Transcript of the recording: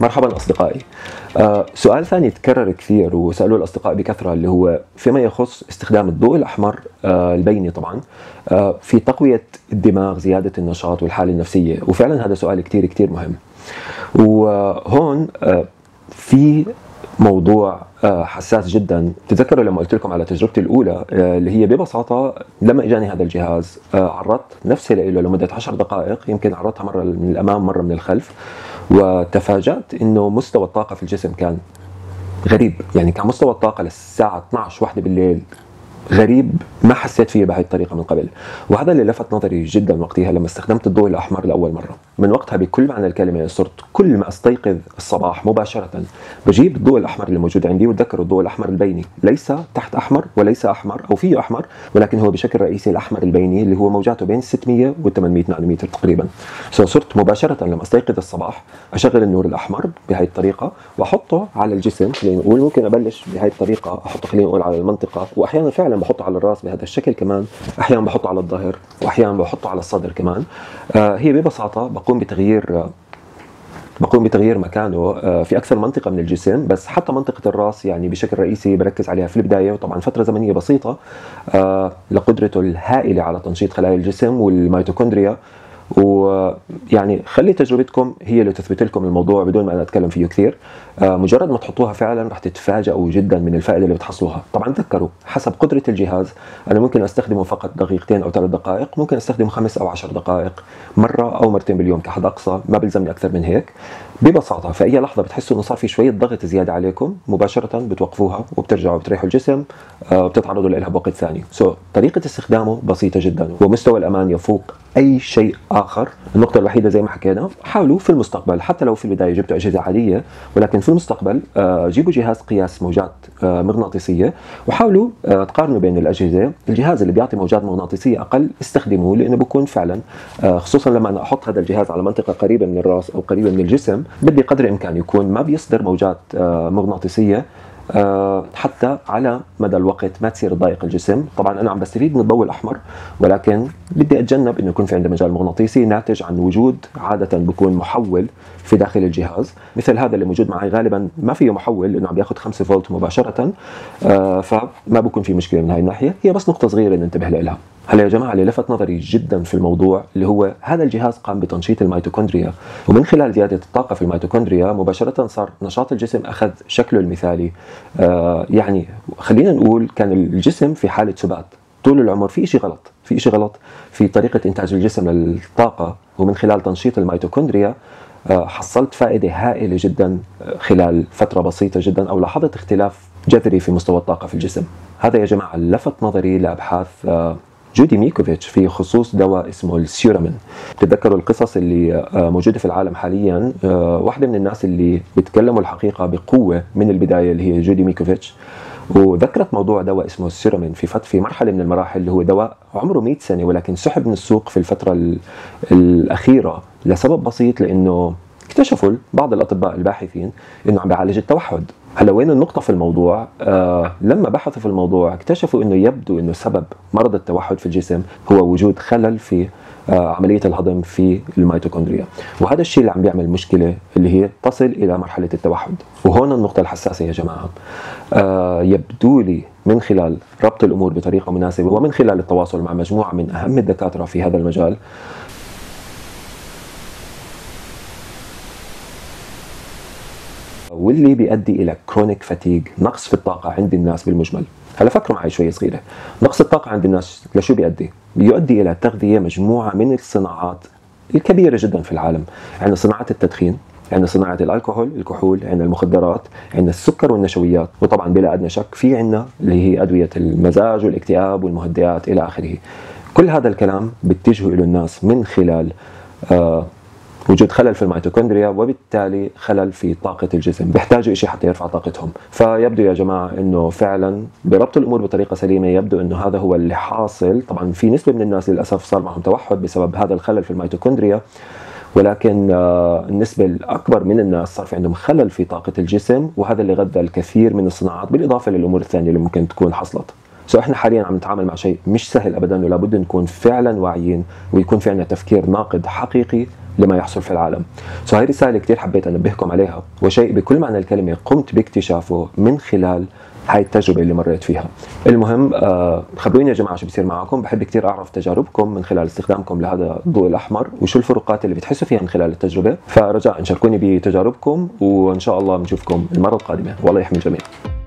مرحبا اصدقائي. آه سؤال ثاني تكرر كثير وسالوه الاصدقاء بكثره اللي هو فيما يخص استخدام الضوء الاحمر آه البيني طبعا آه في تقويه الدماغ، زياده النشاط والحاله النفسيه، وفعلا هذا سؤال كثير كثير مهم. وهون آه في موضوع آه، حساس جدا تذكروا لما قلت لكم على تجربتي الاولى آه، اللي هي ببساطه لما اجاني هذا الجهاز آه، عرضت نفسي له لمده 10 دقائق يمكن عرضتها مره من الامام مره من الخلف وتفاجأت انه مستوى الطاقه في الجسم كان غريب يعني كان مستوى الطاقه للساعه 12 واحدة بالليل غريب ما حسيت فيه بهذه الطريقه من قبل وهذا اللي لفت نظري جدا وقتها لما استخدمت الضوء الاحمر لاول مره من وقتها بكل معنى الكلمه يعني صرت كل ما استيقظ الصباح مباشره بجيب الضوء الاحمر اللي موجود عندي وتذكروا الضوء الاحمر البيني ليس تحت احمر وليس احمر او فيه احمر ولكن هو بشكل رئيسي الاحمر البيني اللي هو موجاته بين 600 و 800 نانومتر تقريبا صرت مباشره لما استيقظ الصباح اشغل النور الاحمر بهي الطريقه واحطه على الجسم خلينا نقول ممكن ابلش بهي الطريقه احطه خلينا نقول على المنطقه واحيانا فعلا بحطه على الراس بهذا الشكل كمان احيانا بحطه على الظهر واحيانا بحطه على الصدر كمان آه هي ببساطه بقول بقوم بتغيير بقوم بتغيير مكانه آه، في اكثر منطقه من الجسم بس حتى منطقه الراس يعني بشكل رئيسي بركز عليها في البدايه وطبعا فتره زمنيه بسيطه آه، لقدرته الهائله على تنشيط خلايا الجسم والميتوكوندريا ويعني خلي تجربتكم هي اللي تثبت لكم الموضوع بدون ما انا اتكلم فيه كثير آه، مجرد ما تحطوها فعلا رح تتفاجئوا جدا من الفائده اللي بتحصلوها طبعا تذكروا حسب قدره الجهاز انا ممكن استخدمه فقط دقيقتين او ثلاث دقائق ممكن استخدمه خمس او عشر دقائق مره او مرتين باليوم كحد اقصى ما بلزمني اكثر من هيك ببساطة في أي لحظة بتحسوا إنه صار في شوية ضغط زيادة عليكم مباشرة بتوقفوها وبترجعوا بتريحوا الجسم آه، بتتعرضوا لها بوقت ثاني، سو so, طريقة استخدامه بسيطة جدا ومستوى الأمان يفوق أي شيء آخر، النقطة الوحيدة زي ما حكينا حاولوا في المستقبل حتى لو في البداية جبتوا أجهزة عادية ولكن في المستقبل آه، جيبوا جهاز قياس موجات آه، مغناطيسية وحاولوا تقارنوا بين الأجهزة، الجهاز اللي بيعطي موجات مغناطيسية أقل استخدموه لأنه بكون فعلا خصوصا لما أنا أحط هذا الجهاز على منطقة قريبة من الرأس أو قريبة من الجسم بدي قدر الامكان يكون ما بيصدر موجات آه، مغناطيسيه آه، حتى على مدى الوقت ما تصير تضايق الجسم طبعا انا عم بستفيد من الضوء الاحمر ولكن بدي اتجنب انه يكون في عندي مجال مغناطيسي ناتج عن وجود عاده بكون محول في داخل الجهاز مثل هذا اللي موجود معي غالبا ما فيه محول لانه عم بياخذ 5 فولت مباشره آه، فما بكون في مشكله من هاي الناحيه هي بس نقطه صغيره ننتبه لها هلا يا جماعه اللي لفت نظري جدا في الموضوع اللي هو هذا الجهاز قام بتنشيط الميتوكوندريا ومن خلال زياده الطاقه في الميتوكوندريا مباشره صار نشاط الجسم اخذ شكله المثالي آه يعني خلينا نقول كان الجسم في حاله سبات طول العمر في شيء غلط في شيء غلط في طريقه انتاج الجسم للطاقه ومن خلال تنشيط الميتوكوندريا آه، حصلت فائدة هائلة جدا آه، خلال فترة بسيطة جدا أو لاحظت اختلاف جذري في مستوى الطاقة في الجسم هذا يا جماعة لفت نظري لأبحاث آه، جودي ميكوفيتش في خصوص دواء اسمه السيورامين تتذكروا القصص اللي آه، موجودة في العالم حاليا آه، واحدة من الناس اللي بيتكلموا الحقيقة بقوة من البداية اللي هي جودي ميكوفيتش وذكرت موضوع دواء اسمه السيرامين في في مرحله من المراحل اللي هو دواء عمره 100 سنه ولكن سحب من السوق في الفتره الاخيره لسبب بسيط لانه اكتشفوا بعض الاطباء الباحثين انه عم بيعالج التوحد هلا وين النقطة في الموضوع آه لما بحثوا في الموضوع اكتشفوا انه يبدو انه سبب مرض التوحد في الجسم هو وجود خلل في آه عملية الهضم في الميتوكوندريا وهذا الشيء اللي عم بيعمل مشكلة اللي هي تصل إلى مرحلة التوحد وهون النقطة الحساسة يا جماعة آه يبدو لي من خلال ربط الأمور بطريقة مناسبة ومن خلال التواصل مع مجموعة من أهم الدكاترة في هذا المجال واللي بيؤدي الى كرونيك فتيج نقص في الطاقه عند الناس بالمجمل هلا فكروا معي شوي صغيره نقص الطاقه عند الناس لشو بيؤدي بيؤدي الى تغذيه مجموعه من الصناعات الكبيره جدا في العالم عندنا صناعه التدخين عندنا صناعة الالكوهول الكحول، عندنا المخدرات، عندنا السكر والنشويات، وطبعا بلا ادنى شك في عندنا اللي هي ادوية المزاج والاكتئاب والمهدئات الى اخره. كل هذا الكلام بيتجهوا له الناس من خلال آه وجود خلل في الميتوكوندريا وبالتالي خلل في طاقة الجسم بيحتاجوا شيء حتى يرفع طاقتهم فيبدو يا جماعة أنه فعلا بربط الأمور بطريقة سليمة يبدو أنه هذا هو اللي حاصل طبعا في نسبة من الناس للأسف صار معهم توحد بسبب هذا الخلل في الميتوكوندريا ولكن آه، النسبة الأكبر من الناس صار في عندهم خلل في طاقة الجسم وهذا اللي غذى الكثير من الصناعات بالإضافة للأمور الثانية اللي ممكن تكون حصلت سو احنا حاليا عم نتعامل مع شيء مش سهل ابدا ولابد نكون فعلا واعيين ويكون في عندنا تفكير ناقد حقيقي لما يحصل في العالم سو هاي رساله كثير حبيت انبهكم عليها وشيء بكل معنى الكلمه قمت باكتشافه من خلال هاي التجربة اللي مريت فيها المهم آه خبروني يا جماعة شو بصير معكم بحب كثير أعرف تجاربكم من خلال استخدامكم لهذا الضوء الأحمر وشو الفروقات اللي بتحسوا فيها من خلال التجربة فرجاء شاركوني بتجاربكم وإن شاء الله بنشوفكم المرة القادمة والله يحمي الجميع